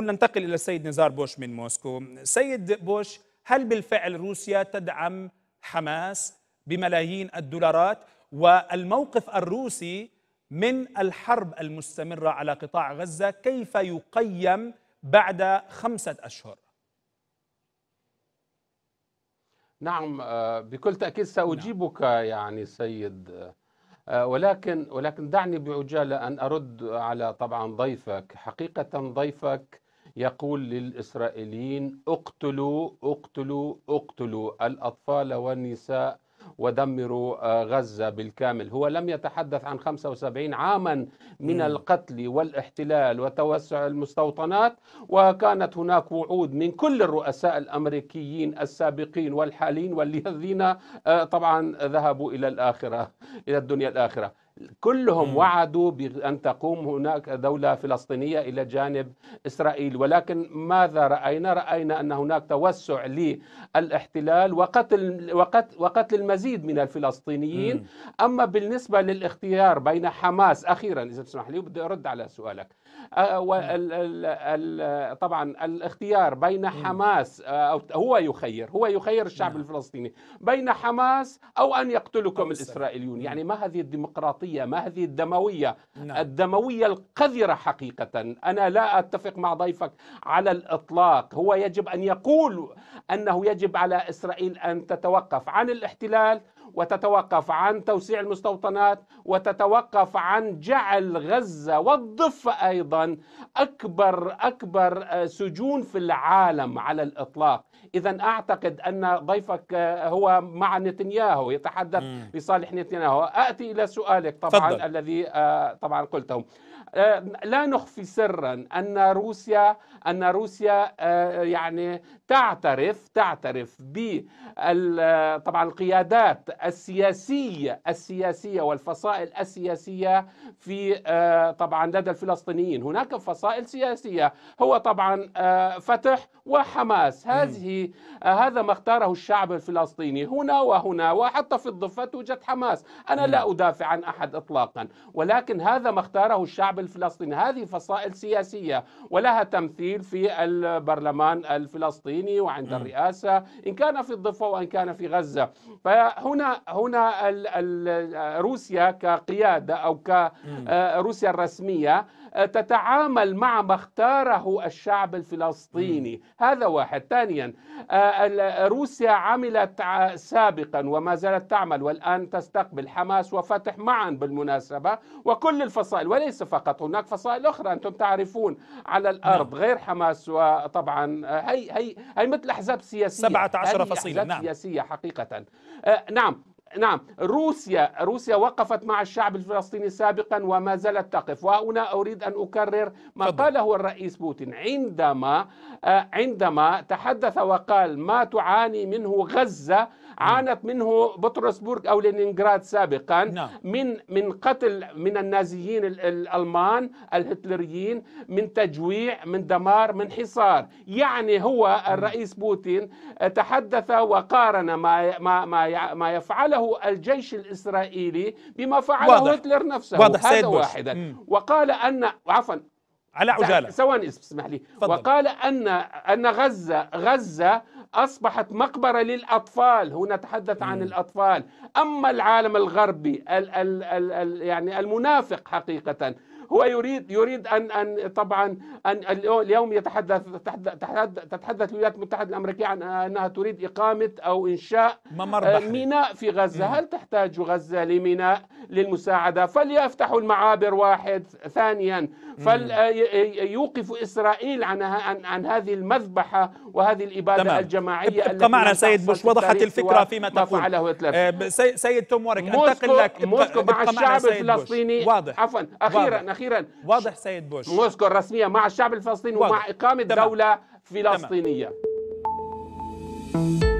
ننتقل إلى السيد نزار بوش من موسكو سيد بوش هل بالفعل روسيا تدعم حماس بملايين الدولارات والموقف الروسي من الحرب المستمرة على قطاع غزة كيف يقيم بعد خمسة أشهر نعم آه، بكل تأكيد سأجيبك نعم. يعني سيد آه، ولكن ولكن دعني بعجالة أن أرد على طبعا ضيفك حقيقة ضيفك يقول للإسرائيليين اقتلوا اقتلوا اقتلوا الأطفال والنساء ودمروا آه، غزة بالكامل هو لم يتحدث عن 75 عاما من القتل والاحتلال وتوسع المستوطنات وكانت هناك وعود من كل الرؤساء الأمريكيين السابقين والحالين والذين آه، طبعا ذهبوا إلى الآخرة إلى الدنيا الآخرة كلهم وعدوا بأن تقوم هناك دولة فلسطينية إلى جانب إسرائيل ولكن ماذا رأينا؟ رأينا أن هناك توسع للاحتلال وقتل, وقتل المزيد من الفلسطينيين أما بالنسبة للاختيار بين حماس أخيرا إذا تسمح لي بدي أرد على سؤالك أه، طبعا الاختيار بين حماس أه، هو يخير هو يخير الشعب نعم. الفلسطيني بين حماس أو أن يقتلكم الإسرائيليون يعني ما هذه الديمقراطية الدموية ما هذه الدموية نعم. الدموية القذرة حقيقة أنا لا أتفق مع ضيفك على الإطلاق هو يجب أن يقول أنه يجب على إسرائيل أن تتوقف عن الاحتلال وتتوقف عن توسيع المستوطنات وتتوقف عن جعل غزة والضفة أيضا أكبر أكبر آه، سجون في العالم على الإطلاق إذا أعتقد أن ضيفك آه، هو مع نتنياهو يتحدث مم. لصالح نتنياهو أتي إلى سؤالك طبعا فضل. الذي آه، طبعا قلته لا نخفي سرا ان روسيا ان روسيا يعني تعترف تعترف ب طبعا القيادات السياسية السياسية والفصائل السياسية في آه، طبعا لدى الفلسطينيين هناك فصائل سياسية هو طبعا آه، فتح وحماس هذه آه، هذا ما اختاره الشعب الفلسطيني هنا وهنا وحتى في الضفة توجد حماس أنا لا أدافع عن أحد إطلاقا ولكن هذا ما اختاره الشعب الفلسطيني هذه فصائل سياسية ولها تمثيل في البرلمان الفلسطيني وعند الرئاسة إن كان في الضفة وإن كان في غزة فهنا هنا آه، روسيا كقياده او كروسيا آه، الرسميه تتعامل مع ما اختاره الشعب الفلسطيني هذا واحد ثانيا آه، روسيا عملت آه، سابقا وما زالت تعمل والآن تستقبل حماس وفتح معا بالمناسبة وكل الفصائل وليس فقط هناك فصائل أخرى أنتم تعرفون على الأرض نعم. غير حماس وطبعا آه، هي, هي, هي مثل أحزاب سياسية 17 فصيلة نعم سياسية حقيقة نعم نعم روسيا روسيا وقفت مع الشعب الفلسطيني سابقا وما زالت تقف وهنا اريد ان اكرر ما فضل. قاله الرئيس بوتين عندما آه، عندما تحدث وقال ما تعاني منه غزه عانت منه بطرسبورغ او لينينغراد سابقا نعم. من من قتل من النازيين الالمان الهتلريين من تجويع من دمار من حصار يعني هو الرئيس بوتين تحدث وقارن ما ما ما, ما يفعله الجيش الاسرائيلي بما فعله واضح. هتلر نفسه واضح. هذا واحدا مم. وقال ان عفوا على عجاله ثواني اسمح لي فضل. وقال ان ان غزه غزه أصبحت مقبرة للأطفال هنا نتحدث عن الأطفال أما العالم الغربي الـ الـ الـ يعني المنافق حقيقة هو يريد يريد ان ان طبعا ان اليوم يتحدث تتحدث الولايات المتحده الامريكيه عن انها تريد اقامه او انشاء آه، ممر بحري. ميناء في غزه، هل تحتاج غزه لميناء للمساعده؟ فليفتحوا المعابر واحد، ثانيا فليوقف آه، آه، اسرائيل عن عن, عن هذه المذبحه وهذه الاباده تمام. الجماعيه ابقى معنا سيد بوش وضحت الفكره فيما تقول فعله هتلر. سيد توم وارك انتقل لك موسكو مع الشعب الفلسطيني واضح عفوا اخيرا واضح. اخيرا واضح سيد بوش موسكو الرسميه مع الشعب الفلسطيني ومع اقامه دوله فلسطينيه دمع.